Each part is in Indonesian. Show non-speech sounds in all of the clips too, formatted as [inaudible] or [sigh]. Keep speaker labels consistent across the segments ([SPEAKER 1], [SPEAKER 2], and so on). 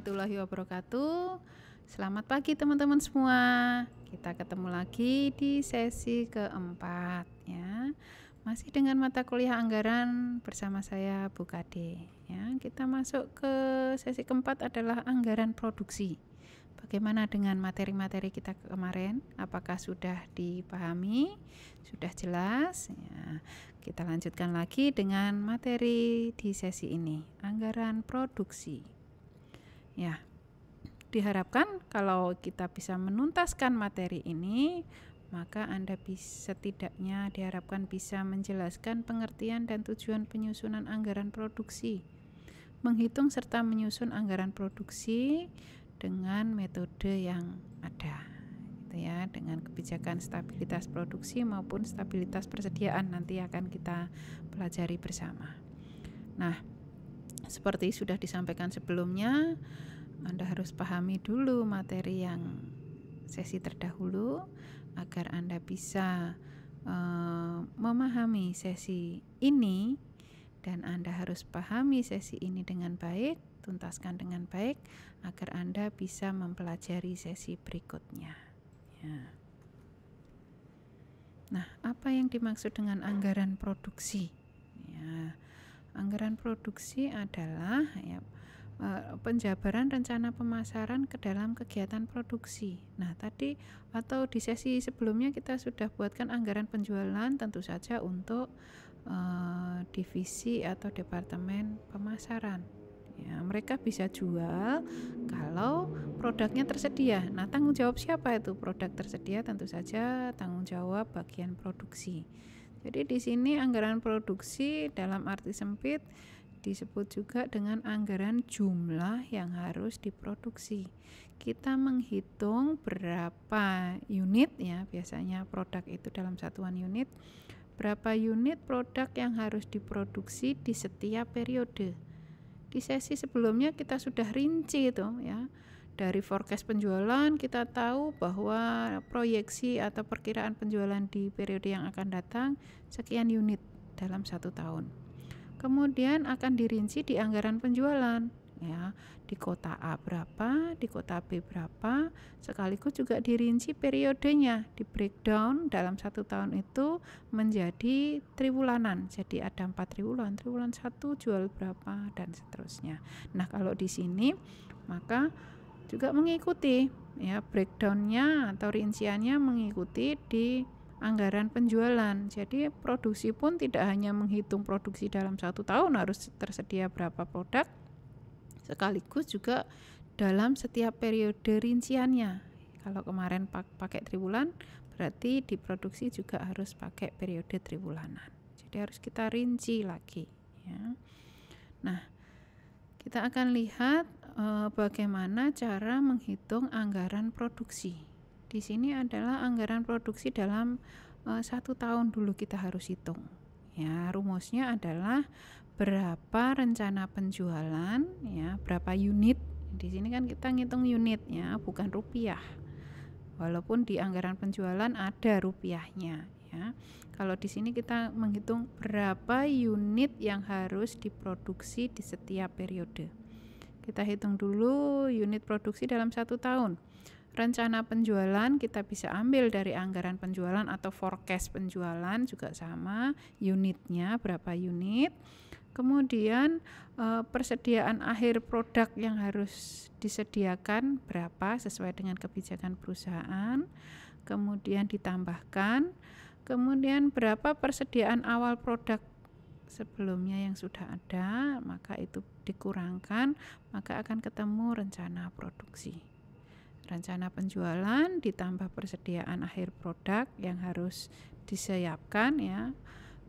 [SPEAKER 1] warahmatullahi wabarakatuh. Selamat pagi teman-teman semua. Kita ketemu lagi di sesi keempat ya. Masih dengan mata kuliah anggaran bersama saya Bu Kade ya. Kita masuk ke sesi keempat adalah anggaran produksi. Bagaimana dengan materi-materi kita kemarin? Apakah sudah dipahami? Sudah jelas? Ya. Kita lanjutkan lagi dengan materi di sesi ini, anggaran produksi. Ya. Diharapkan kalau kita bisa menuntaskan materi ini, maka Anda bisa setidaknya diharapkan bisa menjelaskan pengertian dan tujuan penyusunan anggaran produksi. Menghitung serta menyusun anggaran produksi dengan metode yang ada gitu ya dengan kebijakan stabilitas produksi maupun stabilitas persediaan nanti akan kita pelajari bersama. Nah, seperti sudah disampaikan sebelumnya, anda harus pahami dulu materi yang sesi terdahulu agar Anda bisa uh, memahami sesi ini dan Anda harus pahami sesi ini dengan baik, tuntaskan dengan baik agar Anda bisa mempelajari sesi berikutnya. Ya. Nah, apa yang dimaksud dengan anggaran produksi? Ya, anggaran produksi adalah ya, Eh, penjabaran rencana pemasaran ke dalam kegiatan produksi. Nah, tadi atau di sesi sebelumnya kita sudah buatkan anggaran penjualan tentu saja untuk uh, divisi atau departemen pemasaran. Ya, mereka bisa jual kalau produknya tersedia. Nah, tanggung jawab siapa itu? Produk tersedia tentu saja tanggung jawab bagian produksi. Jadi di sini anggaran produksi dalam arti sempit disebut juga dengan anggaran jumlah yang harus diproduksi. Kita menghitung berapa unit ya, biasanya produk itu dalam satuan unit, berapa unit produk yang harus diproduksi di setiap periode. Di sesi sebelumnya kita sudah rinci itu ya. Dari forecast penjualan kita tahu bahwa proyeksi atau perkiraan penjualan di periode yang akan datang sekian unit dalam satu tahun kemudian akan dirinci di anggaran penjualan ya di kota A berapa, di kota B berapa, sekaligus juga dirinci periodenya, di breakdown dalam satu tahun itu menjadi triwulanan. Jadi ada empat triwulan, triwulan satu jual berapa dan seterusnya. Nah kalau di sini maka juga mengikuti ya breakdownnya atau rinciannya mengikuti di anggaran penjualan. Jadi produksi pun tidak hanya menghitung produksi dalam satu tahun harus tersedia berapa produk, sekaligus juga dalam setiap periode rinciannya. Kalau kemarin pakai triwulan, berarti diproduksi juga harus pakai periode triwulanan. Jadi harus kita rinci lagi. Ya. Nah, kita akan lihat e, bagaimana cara menghitung anggaran produksi di sini adalah anggaran produksi dalam uh, satu tahun dulu kita harus hitung. Ya, rumusnya adalah berapa rencana penjualan, ya, berapa unit. Di sini kan kita ngitung unit ya, bukan rupiah. Walaupun di anggaran penjualan ada rupiahnya, ya. Kalau di sini kita menghitung berapa unit yang harus diproduksi di setiap periode. Kita hitung dulu unit produksi dalam satu tahun rencana penjualan kita bisa ambil dari anggaran penjualan atau forecast penjualan juga sama unitnya berapa unit kemudian eh, persediaan akhir produk yang harus disediakan berapa sesuai dengan kebijakan perusahaan kemudian ditambahkan kemudian berapa persediaan awal produk sebelumnya yang sudah ada maka itu dikurangkan maka akan ketemu rencana produksi rencana penjualan ditambah persediaan akhir produk yang harus disiapkan ya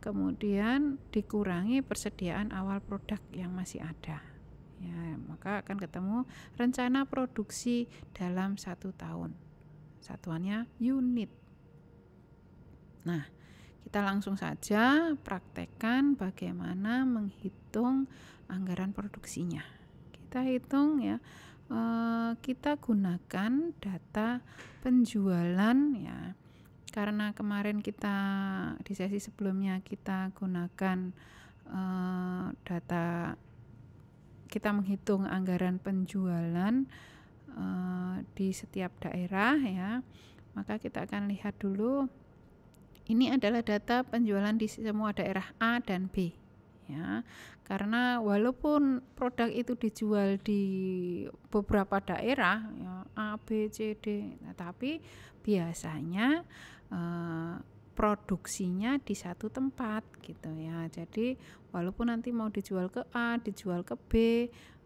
[SPEAKER 1] kemudian dikurangi persediaan awal produk yang masih ada ya maka akan ketemu rencana produksi dalam satu tahun satuannya unit nah kita langsung saja praktekkan bagaimana menghitung anggaran produksinya kita hitung ya Eh, kita gunakan data penjualan ya karena kemarin kita di sesi sebelumnya kita gunakan uh, data kita menghitung anggaran penjualan uh, di setiap daerah ya maka kita akan lihat dulu ini adalah data penjualan di semua daerah A dan B ya. Karena walaupun produk itu dijual di beberapa daerah ya A, B, C, D, nah, tapi biasanya eh, produksinya di satu tempat gitu ya. Jadi walaupun nanti mau dijual ke A, dijual ke B,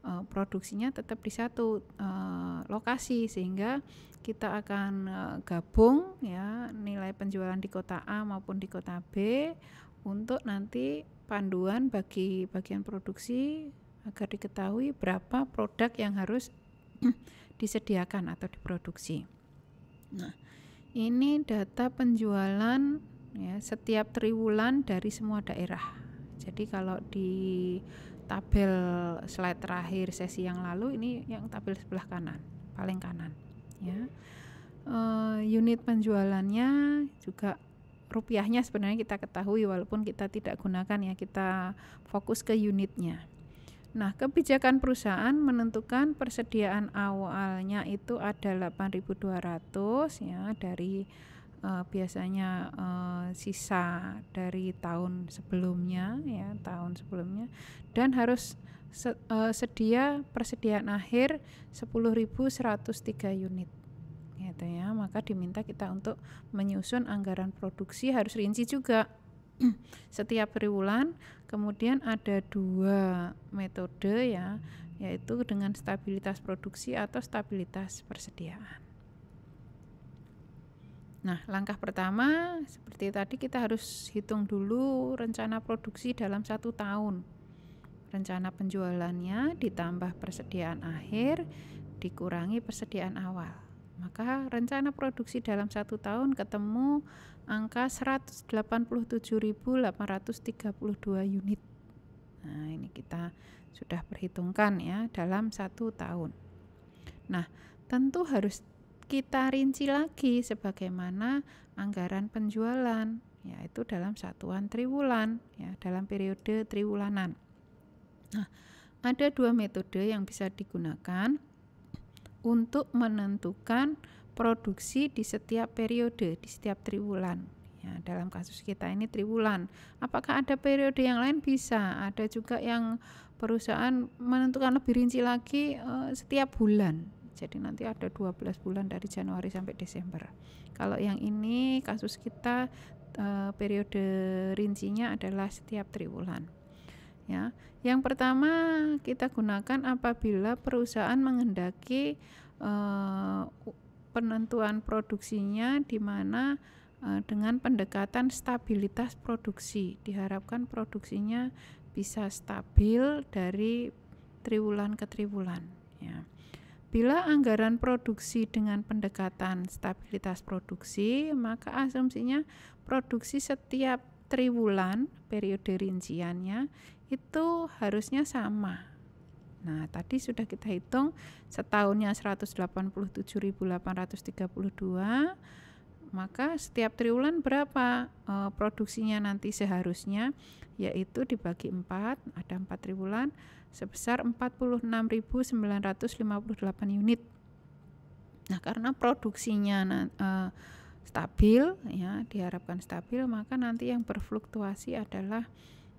[SPEAKER 1] eh, produksinya tetap di satu eh, lokasi sehingga kita akan eh, gabung ya nilai penjualan di kota A maupun di kota B untuk nanti panduan bagi bagian produksi agar diketahui berapa produk yang harus [clears throat] disediakan atau diproduksi. Nah, ini data penjualan ya, setiap triwulan dari semua daerah. Jadi kalau di tabel slide terakhir sesi yang lalu ini yang tabel sebelah kanan, paling kanan, ya. Uh, unit penjualannya juga rupiahnya sebenarnya kita ketahui walaupun kita tidak gunakan ya kita fokus ke unitnya. Nah, kebijakan perusahaan menentukan persediaan awalnya itu ada 8.200 ya dari uh, biasanya uh, sisa dari tahun sebelumnya ya tahun sebelumnya dan harus se uh, sedia persediaan akhir 10.103 unit gitu ya maka diminta kita untuk menyusun anggaran produksi harus rinci juga [clears throat] setiap triwulan kemudian ada dua metode ya yaitu dengan stabilitas produksi atau stabilitas persediaan Nah, langkah pertama seperti tadi kita harus hitung dulu rencana produksi dalam satu tahun. Rencana penjualannya ditambah persediaan akhir dikurangi persediaan awal. Maka rencana produksi dalam satu tahun ketemu angka 187.832 unit. Nah, ini kita sudah perhitungkan ya dalam satu tahun. Nah, tentu harus kita rinci lagi sebagaimana anggaran penjualan yaitu dalam satuan triwulan ya dalam periode triwulanan. Nah, ada dua metode yang bisa digunakan untuk menentukan produksi di setiap periode, di setiap triwulan. Ya, dalam kasus kita ini triwulan. Apakah ada periode yang lain? Bisa. Ada juga yang perusahaan menentukan lebih rinci lagi uh, setiap bulan. Jadi nanti ada 12 bulan dari Januari sampai Desember. Kalau yang ini kasus kita uh, periode rincinya adalah setiap triwulan ya. Yang pertama kita gunakan apabila perusahaan menghendaki eh, penentuan produksinya di mana eh, dengan pendekatan stabilitas produksi diharapkan produksinya bisa stabil dari triwulan ke triwulan ya. Bila anggaran produksi dengan pendekatan stabilitas produksi, maka asumsinya produksi setiap triwulan periode rinciannya itu harusnya sama. Nah, tadi sudah kita hitung setahunnya 187.832, maka setiap triwulan berapa e, produksinya nanti seharusnya yaitu dibagi 4, ada 4 triwulan sebesar 46.958 unit. Nah, karena produksinya e, stabil ya, diharapkan stabil, maka nanti yang berfluktuasi adalah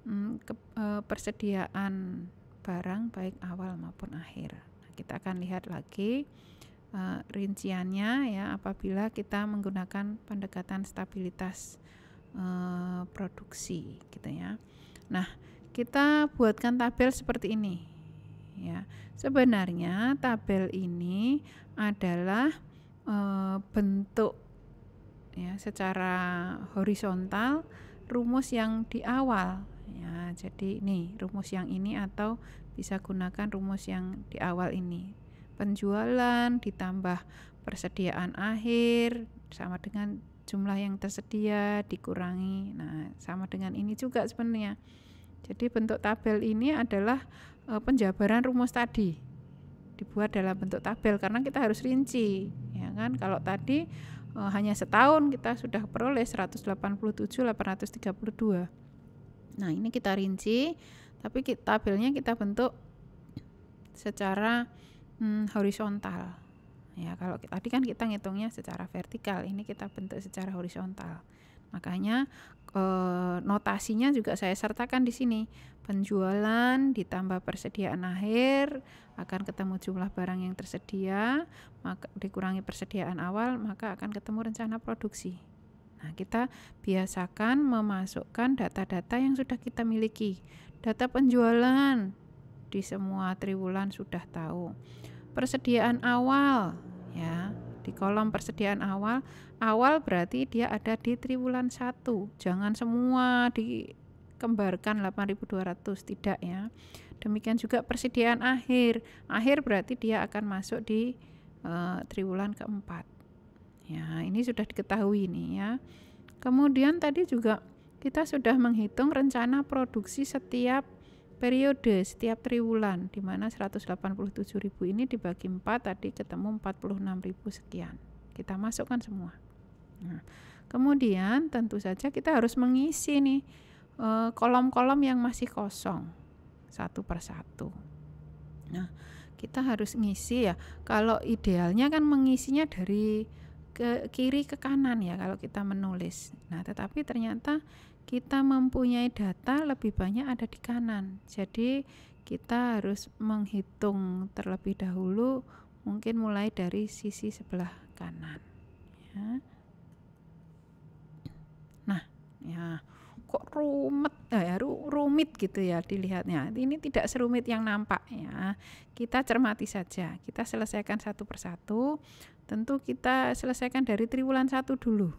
[SPEAKER 1] Mm, ke, e, eh, persediaan barang baik awal maupun akhir. Nah, kita akan lihat lagi e, rinciannya ya apabila kita menggunakan pendekatan stabilitas e, produksi gitu ya. Nah, kita buatkan tabel seperti ini ya. Sebenarnya tabel ini adalah e, bentuk ya secara horizontal rumus yang di awal ya jadi ini rumus yang ini atau bisa gunakan rumus yang di awal ini penjualan ditambah persediaan akhir sama dengan jumlah yang tersedia dikurangi nah sama dengan ini juga sebenarnya jadi bentuk tabel ini adalah eh, penjabaran rumus tadi dibuat dalam bentuk tabel karena kita harus rinci ya kan kalau tadi eh, hanya setahun kita sudah peroleh 187 832 Nah, ini kita rinci, tapi kita, tabelnya kita bentuk secara hmm, horizontal. Ya, kalau tadi kan kita ngitungnya secara vertikal, ini kita bentuk secara horizontal. Makanya ke eh, notasinya juga saya sertakan di sini. Penjualan ditambah persediaan akhir akan ketemu jumlah barang yang tersedia, maka dikurangi persediaan awal, maka akan ketemu rencana produksi. Nah, kita biasakan memasukkan data-data yang sudah kita miliki. Data penjualan di semua triwulan sudah tahu. Persediaan awal ya, di kolom persediaan awal, awal berarti dia ada di triwulan 1. Jangan semua dikembarkan 8.200 tidak ya. Demikian juga persediaan akhir. Akhir berarti dia akan masuk di e, triwulan keempat Ya, ini sudah diketahui nih ya. Kemudian tadi juga kita sudah menghitung rencana produksi setiap periode, setiap triwulan di mana 187.000 ini dibagi 4 tadi ketemu 46.000 sekian. Kita masukkan semua. Nah, kemudian tentu saja kita harus mengisi nih eh, kolom-kolom yang masih kosong satu persatu. Nah, kita harus ngisi ya. Kalau idealnya kan mengisinya dari ke kiri ke kanan ya kalau kita menulis. Nah, tetapi ternyata kita mempunyai data lebih banyak ada di kanan. Jadi kita harus menghitung terlebih dahulu mungkin mulai dari sisi sebelah kanan. Ya. Nah, ya kok rumit eh, ya rumit gitu ya dilihatnya ini tidak serumit yang nampak ya kita cermati saja kita selesaikan satu persatu tentu kita selesaikan dari triwulan satu dulu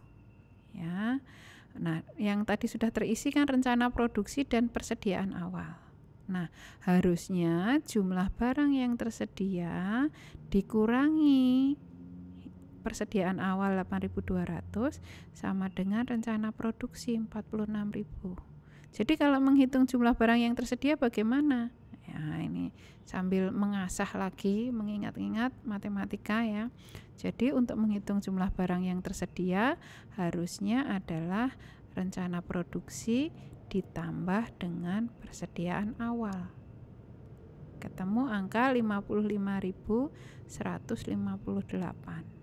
[SPEAKER 1] ya nah yang tadi sudah terisi kan rencana produksi dan persediaan awal Nah, harusnya jumlah barang yang tersedia dikurangi persediaan awal 8.200 sama dengan rencana produksi 46.000. Jadi kalau menghitung jumlah barang yang tersedia bagaimana? Ya, ini sambil mengasah lagi, mengingat-ingat matematika ya. Jadi untuk menghitung jumlah barang yang tersedia harusnya adalah rencana produksi ditambah dengan persediaan awal. Ketemu angka 55.158.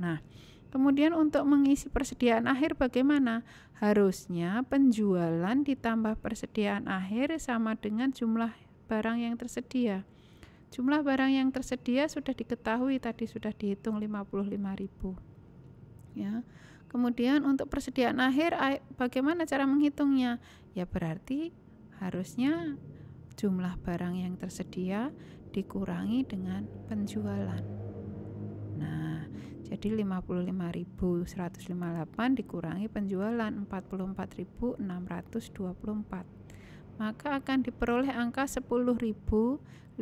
[SPEAKER 1] Nah, Kemudian untuk mengisi persediaan akhir bagaimana? Harusnya penjualan ditambah persediaan akhir sama dengan jumlah barang yang tersedia. Jumlah barang yang tersedia sudah diketahui tadi sudah dihitung 55.000. Ya. Kemudian untuk persediaan akhir bagaimana cara menghitungnya? Ya berarti harusnya jumlah barang yang tersedia dikurangi dengan penjualan. Jadi 55.158 dikurangi penjualan 44.624. Maka akan diperoleh angka 10.534.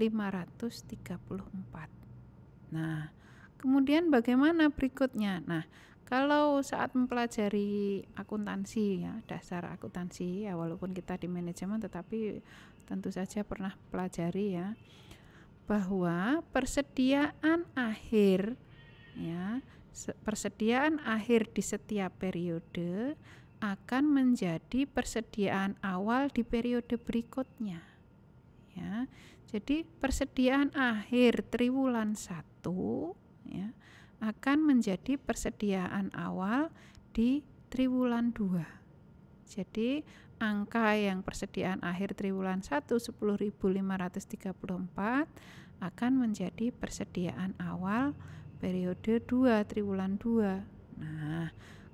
[SPEAKER 1] Nah, kemudian bagaimana berikutnya? Nah, kalau saat mempelajari akuntansi ya, dasar akuntansi ya walaupun kita di manajemen tetapi tentu saja pernah pelajari ya bahwa persediaan akhir ya persediaan akhir di setiap periode akan menjadi persediaan awal di periode berikutnya ya jadi persediaan akhir triwulan 1 ya akan menjadi persediaan awal di triwulan 2 jadi angka yang persediaan akhir triwulan 1 10.534 akan menjadi persediaan awal periode 2 triwulan 2 nah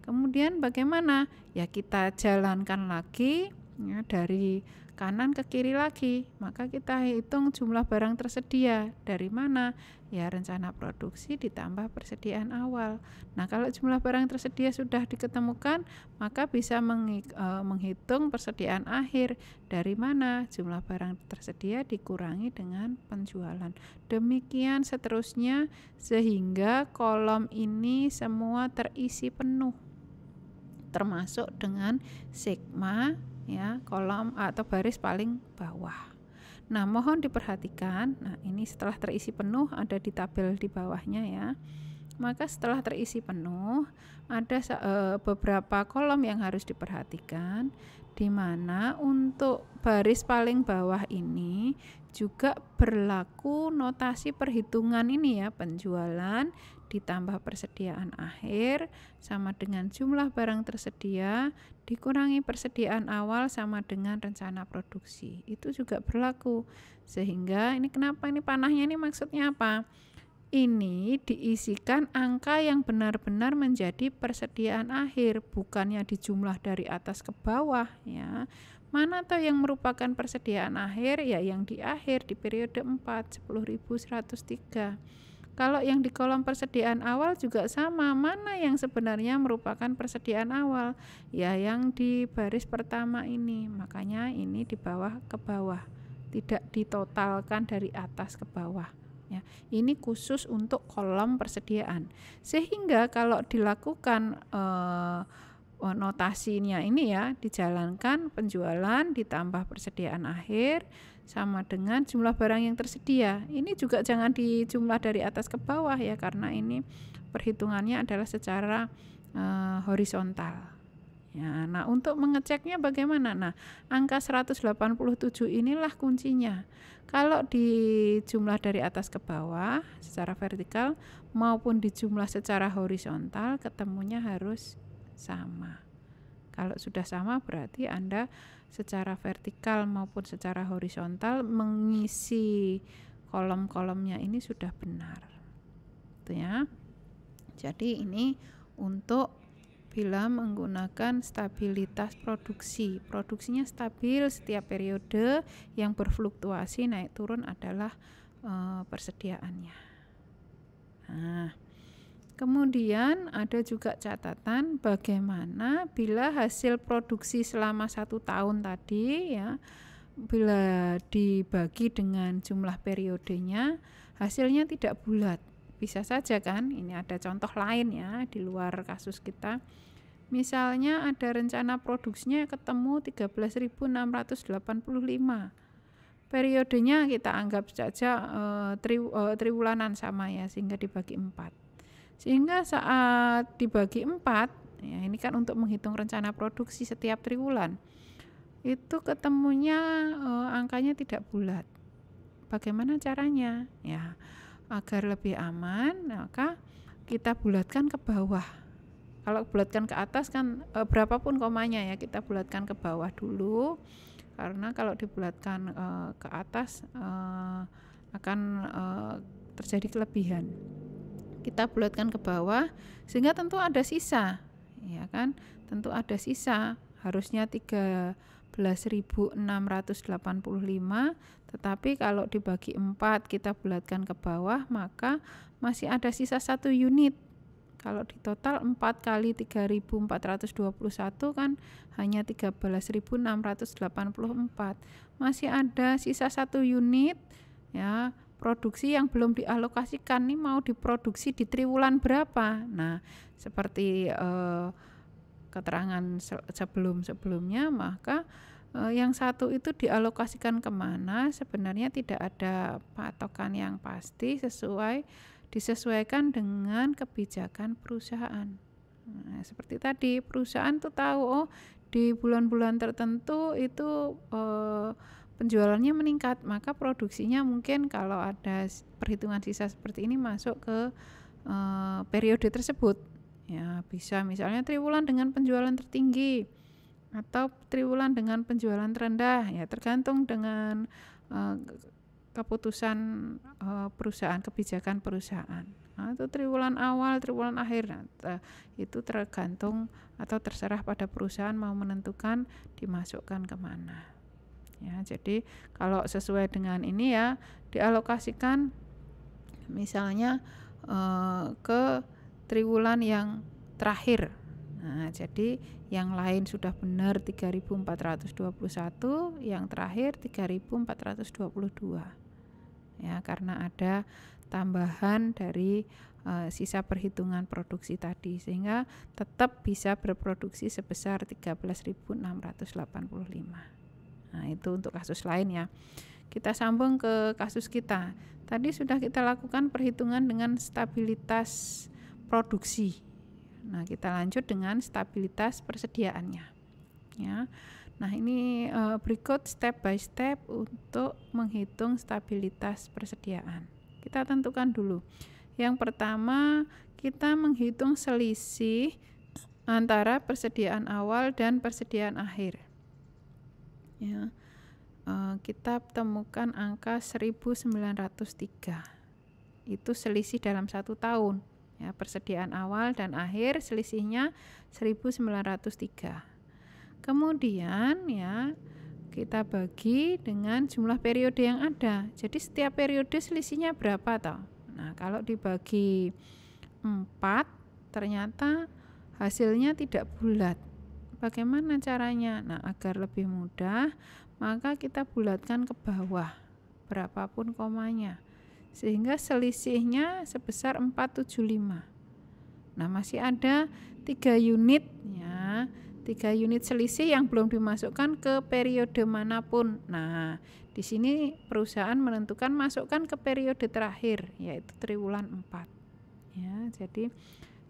[SPEAKER 1] kemudian bagaimana ya kita jalankan lagi ya, dari kanan ke kiri lagi, maka kita hitung jumlah barang tersedia dari mana? Ya, rencana produksi ditambah persediaan awal. Nah, kalau jumlah barang tersedia sudah diketemukan, maka bisa e, menghitung persediaan akhir dari mana jumlah barang tersedia dikurangi dengan penjualan. Demikian seterusnya sehingga kolom ini semua terisi penuh termasuk dengan sigma ya kolom atau baris paling bawah nah mohon diperhatikan nah ini setelah terisi penuh ada di tabel di bawahnya ya maka setelah terisi penuh ada e, beberapa kolom yang harus diperhatikan di mana untuk baris paling bawah ini juga berlaku notasi perhitungan ini ya penjualan ditambah persediaan akhir sama dengan jumlah barang tersedia dikurangi persediaan awal sama dengan rencana produksi itu juga berlaku sehingga ini kenapa ini panahnya ini maksudnya apa ini diisikan angka yang benar-benar menjadi persediaan akhir bukannya dijumlah dari atas ke bawah ya Mana tuh yang merupakan persediaan akhir ya yang di akhir di periode 4 10103. Kalau yang di kolom persediaan awal juga sama, mana yang sebenarnya merupakan persediaan awal? Ya yang di baris pertama ini. Makanya ini di bawah ke bawah, tidak ditotalkan dari atas ke bawah. Ya, ini khusus untuk kolom persediaan. Sehingga kalau dilakukan eh, Oh, notasinya ini ya dijalankan penjualan ditambah persediaan akhir sama dengan jumlah barang yang tersedia. Ini juga jangan dijumlah dari atas ke bawah ya karena ini perhitungannya adalah secara uh, horizontal. Ya, nah untuk mengeceknya bagaimana? Nah, angka 187 inilah kuncinya. Kalau dijumlah dari atas ke bawah secara vertikal maupun dijumlah secara horizontal ketemunya harus sama. Kalau sudah sama berarti Anda secara vertikal maupun secara horizontal mengisi kolom-kolomnya ini sudah benar. Itu ya. Jadi ini untuk bila menggunakan stabilitas produksi. Produksinya stabil setiap periode yang berfluktuasi naik turun adalah e, persediaannya. Nah, Kemudian ada juga catatan bagaimana bila hasil produksi selama satu tahun tadi ya bila dibagi dengan jumlah periodenya hasilnya tidak bulat bisa saja kan ini ada contoh lain ya di luar kasus kita misalnya ada rencana produksinya ketemu 13.685 periodenya kita anggap saja e, tri, e, triwulanan sama ya sehingga dibagi empat. Sehingga saat dibagi empat, ya ini kan untuk menghitung rencana produksi setiap triwulan, itu ketemunya eh, angkanya tidak bulat. Bagaimana caranya? Ya, agar lebih aman, maka kita bulatkan ke bawah. Kalau bulatkan ke atas kan eh, berapapun komanya ya kita bulatkan ke bawah dulu, karena kalau dibulatkan eh, ke atas eh, akan eh, terjadi kelebihan kita bulatkan ke bawah sehingga tentu ada sisa ya kan tentu ada sisa harusnya 13.685 tetapi kalau dibagi 4 kita bulatkan ke bawah maka masih ada sisa satu unit kalau di total 4 kali 3421 kan hanya 13684 masih ada sisa satu unit ya produksi yang belum dialokasikan nih mau diproduksi di triwulan berapa. Nah, seperti uh, keterangan se sebelum-sebelumnya maka uh, yang satu itu dialokasikan kemana sebenarnya tidak ada patokan yang pasti sesuai disesuaikan dengan kebijakan perusahaan. Nah, seperti tadi perusahaan tuh tahu oh di bulan-bulan tertentu itu uh, penjualannya meningkat maka produksinya mungkin kalau ada perhitungan sisa seperti ini masuk ke e, periode tersebut ya bisa misalnya triwulan dengan penjualan tertinggi atau triwulan dengan penjualan terendah ya tergantung dengan e, keputusan e, perusahaan kebijakan perusahaan nah, itu triwulan awal triwulan akhir nah, itu tergantung atau terserah pada perusahaan mau menentukan dimasukkan kemana ya jadi kalau sesuai dengan ini ya dialokasikan misalnya eh, ke triwulan yang terakhir Nah, jadi yang lain sudah benar 3421, yang terakhir 3422. Ya, karena ada tambahan dari e, sisa perhitungan produksi tadi sehingga tetap bisa berproduksi sebesar 13.685. Nah, itu untuk kasus lain ya. Kita sambung ke kasus kita. Tadi sudah kita lakukan perhitungan dengan stabilitas produksi. Nah, kita lanjut dengan stabilitas persediaannya. Ya. Nah, ini eh, berikut step by step untuk menghitung stabilitas persediaan. Kita tentukan dulu. Yang pertama, kita menghitung selisih antara persediaan awal dan persediaan akhir ya eh, kita temukan angka 1903 itu selisih dalam satu tahun ya persediaan awal dan akhir selisihnya 1903 kemudian ya kita bagi dengan jumlah periode yang ada jadi setiap periode selisihnya berapa toh nah kalau dibagi 4 ternyata hasilnya tidak bulat Bagaimana caranya? Nah, agar lebih mudah, maka kita bulatkan ke bawah berapapun komanya. Sehingga selisihnya sebesar 475. Nah, masih ada 3 unit ya. 3 unit selisih yang belum dimasukkan ke periode manapun. Nah, di sini perusahaan menentukan masukkan ke periode terakhir yaitu triwulan 4. Ya, jadi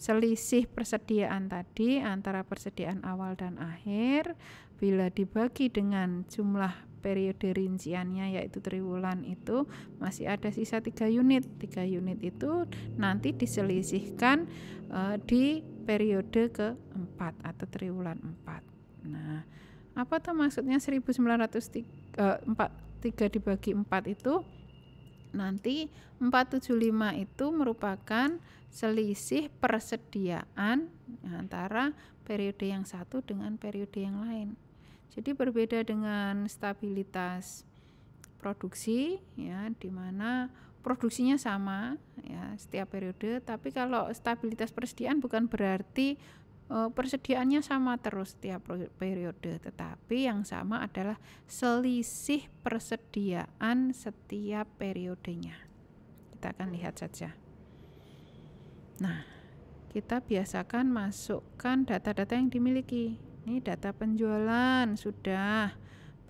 [SPEAKER 1] selisih persediaan tadi antara persediaan awal dan akhir bila dibagi dengan jumlah periode rinciannya yaitu triwulan itu masih ada sisa 3 unit 3 unit itu nanti diselisihkan uh, di periode keempat atau triwulan 4 nah apa tuh maksudnya 1903 uh, 4, 3 dibagi 4 itu Nanti 475 itu merupakan selisih persediaan antara periode yang satu dengan periode yang lain. Jadi berbeda dengan stabilitas produksi ya di mana produksinya sama ya setiap periode tapi kalau stabilitas persediaan bukan berarti Eh, persediaannya sama terus tiap periode, tetapi yang sama adalah selisih persediaan setiap periodenya. Kita akan hmm. lihat saja. Nah, kita biasakan masukkan data-data yang dimiliki. Ini data penjualan sudah,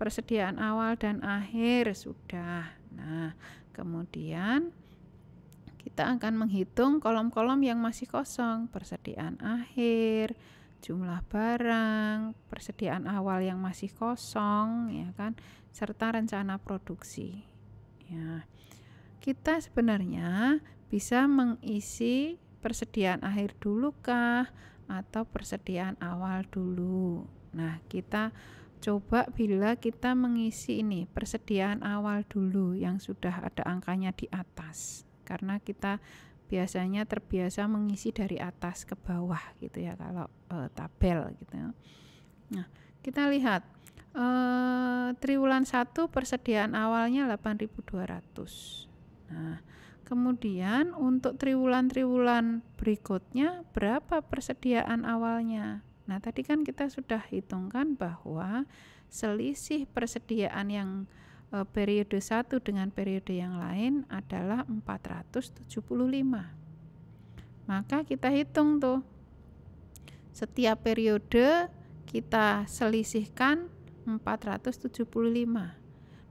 [SPEAKER 1] persediaan awal dan akhir sudah. Nah, kemudian kita akan menghitung kolom-kolom yang masih kosong, persediaan akhir, jumlah barang, persediaan awal yang masih kosong, ya kan, serta rencana produksi. Ya. Kita sebenarnya bisa mengisi persediaan akhir dulu kah atau persediaan awal dulu. Nah, kita coba bila kita mengisi ini persediaan awal dulu yang sudah ada angkanya di atas karena kita biasanya terbiasa mengisi dari atas ke bawah gitu ya kalau e, tabel gitu. Nah, kita lihat e, triwulan 1 persediaan awalnya 8.200. Nah, kemudian untuk triwulan-triwulan berikutnya berapa persediaan awalnya? Nah, tadi kan kita sudah hitungkan bahwa selisih persediaan yang Eh, periode satu dengan periode yang lain adalah 475. Maka kita hitung tuh. Setiap periode kita selisihkan 475.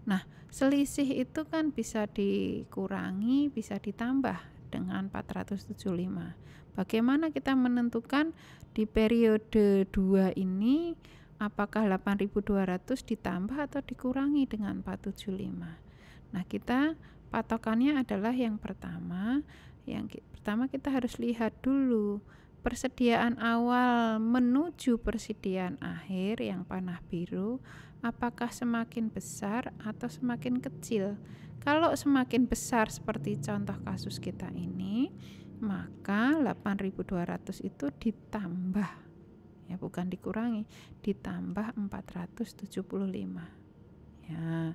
[SPEAKER 1] Nah, selisih itu kan bisa dikurangi, bisa ditambah dengan 475. Bagaimana kita menentukan di periode 2 ini apakah 8.200 ditambah atau dikurangi dengan 475. Nah, kita patokannya adalah yang pertama, yang pertama kita harus lihat dulu persediaan awal menuju persediaan akhir yang panah biru apakah semakin besar atau semakin kecil. Kalau semakin besar seperti contoh kasus kita ini, maka 8.200 itu ditambah ya bukan dikurangi ditambah 475 ya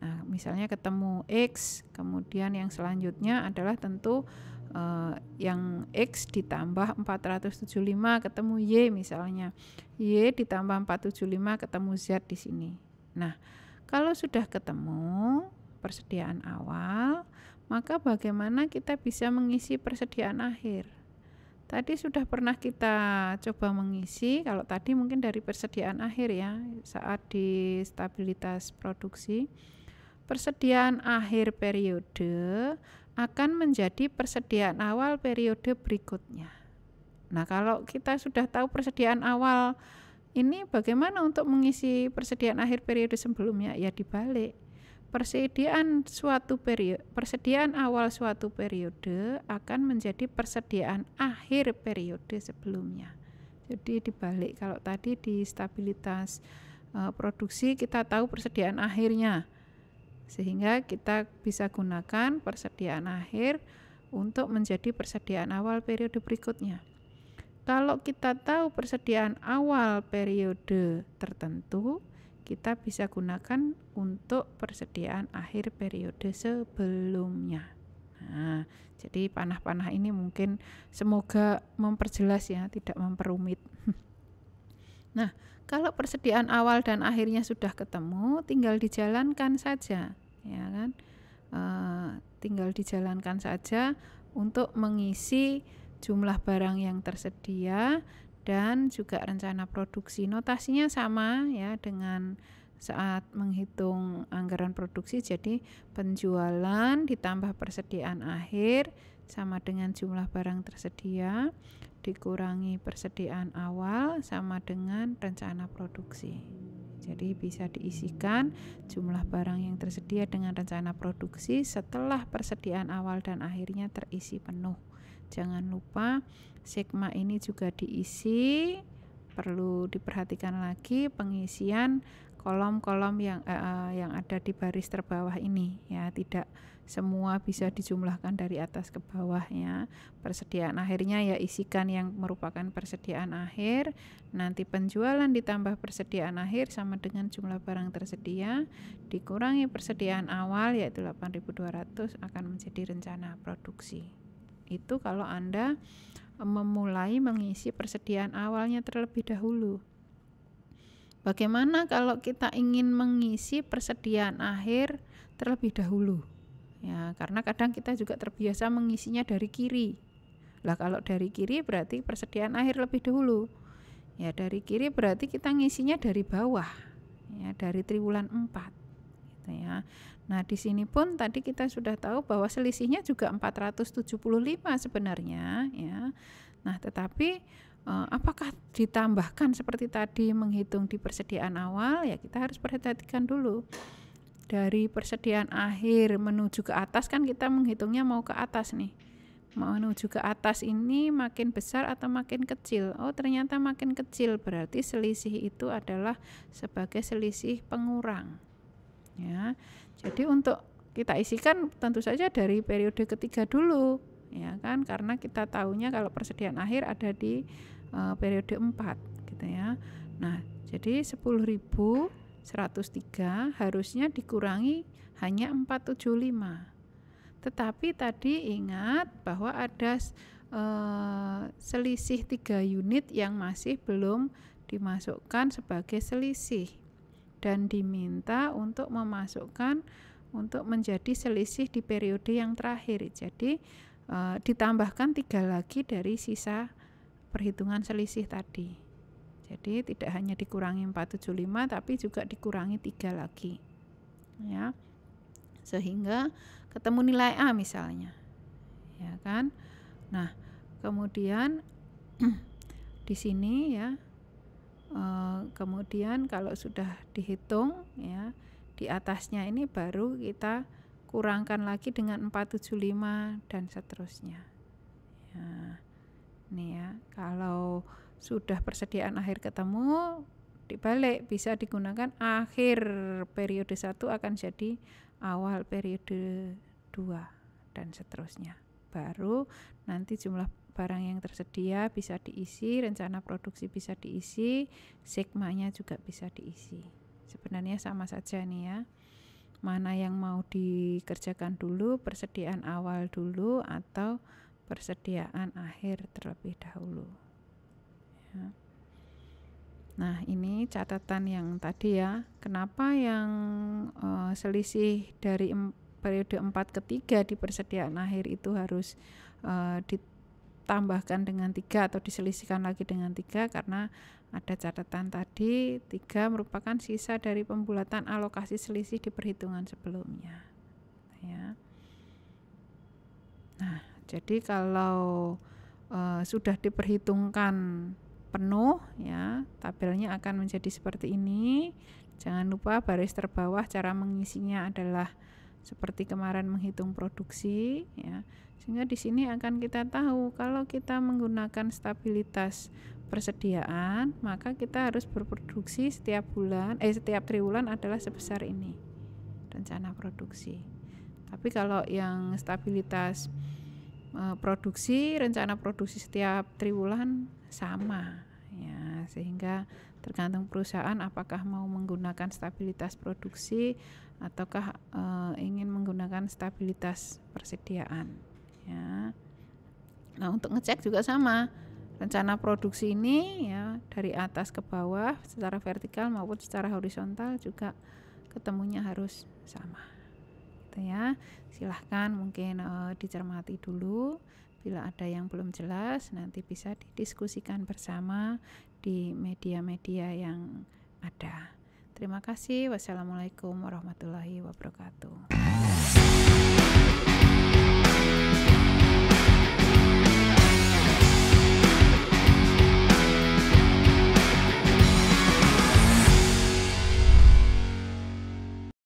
[SPEAKER 1] nah misalnya ketemu x kemudian yang selanjutnya adalah tentu eh, yang x ditambah 475 ketemu y misalnya y ditambah 475 ketemu z di sini nah kalau sudah ketemu persediaan awal maka bagaimana kita bisa mengisi persediaan akhir Tadi sudah pernah kita coba mengisi, kalau tadi mungkin dari persediaan akhir ya, saat di stabilitas produksi. Persediaan akhir periode akan menjadi persediaan awal periode berikutnya. Nah, kalau kita sudah tahu persediaan awal ini bagaimana untuk mengisi persediaan akhir periode sebelumnya? Ya dibalik Persediaan suatu periode, persediaan awal suatu periode akan menjadi persediaan akhir periode sebelumnya. Jadi dibalik kalau tadi di stabilitas e, produksi kita tahu persediaan akhirnya. Sehingga kita bisa gunakan persediaan akhir untuk menjadi persediaan awal periode berikutnya. Kalau kita tahu persediaan awal periode tertentu, kita bisa gunakan untuk persediaan akhir periode sebelumnya. Nah, jadi panah-panah ini mungkin semoga memperjelas ya, tidak memperumit. [laughs] Nah, kalau persediaan awal dan akhirnya sudah ketemu, tinggal dijalankan saja, ya kan? E, tinggal dijalankan saja untuk mengisi jumlah barang yang tersedia dan juga rencana produksi. Notasinya sama ya dengan saat menghitung anggaran produksi. Jadi penjualan ditambah persediaan akhir sama dengan jumlah barang tersedia dikurangi persediaan awal sama dengan rencana produksi. Jadi bisa diisikan jumlah barang yang tersedia dengan rencana produksi setelah persediaan awal dan akhirnya terisi penuh. Jangan lupa sigma ini juga diisi. Perlu diperhatikan lagi pengisian kolom-kolom yang uh, yang ada di baris terbawah ini ya, tidak semua bisa dijumlahkan dari atas ke bawah ya. Persediaan akhirnya ya isikan yang merupakan persediaan akhir, nanti penjualan ditambah persediaan akhir sama dengan jumlah barang tersedia dikurangi persediaan awal yaitu 8.200 akan menjadi rencana produksi itu kalau Anda e, memulai mengisi persediaan awalnya terlebih dahulu. Bagaimana kalau kita ingin mengisi persediaan akhir terlebih dahulu? Ya, karena kadang kita juga terbiasa mengisinya dari kiri. Lah kalau dari kiri berarti persediaan akhir lebih dahulu. Ya, dari kiri berarti kita ngisinya dari bawah. Ya, dari triwulan 4 ya. Nah, di sini pun tadi kita sudah tahu bahwa selisihnya juga 475 sebenarnya ya. Nah, tetapi eh, apakah ditambahkan seperti tadi menghitung di persediaan awal ya kita harus perhatikan dulu dari persediaan akhir menuju ke atas kan kita menghitungnya mau ke atas nih mau menuju ke atas ini makin besar atau makin kecil oh ternyata makin kecil berarti selisih itu adalah sebagai selisih pengurang ya. Jadi untuk kita isikan tentu saja dari periode ketiga dulu ya kan karena kita tahunya kalau persediaan akhir ada di e, periode 4 gitu ya. Nah, jadi 10.103 harusnya dikurangi hanya 475. Tetapi tadi ingat bahwa ada e, selisih tiga unit yang masih belum dimasukkan sebagai selisih dan diminta untuk memasukkan untuk menjadi selisih di periode yang terakhir. Jadi e, ditambahkan tiga lagi dari sisa perhitungan selisih tadi. Jadi tidak hanya dikurangi 475 tapi juga dikurangi tiga lagi. Ya. Sehingga ketemu nilai A misalnya. Ya kan? Nah, kemudian [clears throat] di sini ya e, kemudian kalau sudah dihitung ya di atasnya ini baru kita kurangkan lagi dengan 475 dan seterusnya ya, nih ya kalau sudah persediaan akhir ketemu dibalik bisa digunakan akhir periode satu akan jadi awal periode 2 dan seterusnya baru nanti jumlah barang yang tersedia bisa diisi, rencana produksi bisa diisi, sigmanya juga bisa diisi. Sebenarnya sama saja nih ya. Mana yang mau dikerjakan dulu, persediaan awal dulu atau persediaan akhir terlebih dahulu. Ya. Nah, ini catatan yang tadi ya. Kenapa yang uh, selisih dari periode 4 ke 3 di persediaan akhir itu harus uh, di, tambahkan dengan tiga atau diselisihkan lagi dengan tiga karena ada catatan tadi tiga merupakan sisa dari pembulatan alokasi selisih di perhitungan sebelumnya ya nah jadi kalau e, sudah diperhitungkan penuh ya tabelnya akan menjadi seperti ini jangan lupa baris terbawah cara mengisinya adalah seperti kemarin menghitung produksi ya. Sehingga di sini akan kita tahu kalau kita menggunakan stabilitas persediaan, maka kita harus berproduksi setiap bulan eh setiap triwulan adalah sebesar ini. Rencana produksi. Tapi kalau yang stabilitas e, produksi, rencana produksi setiap triwulan sama ya, sehingga tergantung perusahaan apakah mau menggunakan stabilitas produksi ataukah e, ingin menggunakan stabilitas persediaan ya nah untuk ngecek juga sama rencana produksi ini ya dari atas ke bawah secara vertikal maupun secara horizontal juga ketemunya harus sama gitu ya silahkan mungkin e, dicermati dulu bila ada yang belum jelas nanti bisa didiskusikan bersama di media-media yang ada. Terima kasih. Wassalamualaikum warahmatullahi wabarakatuh.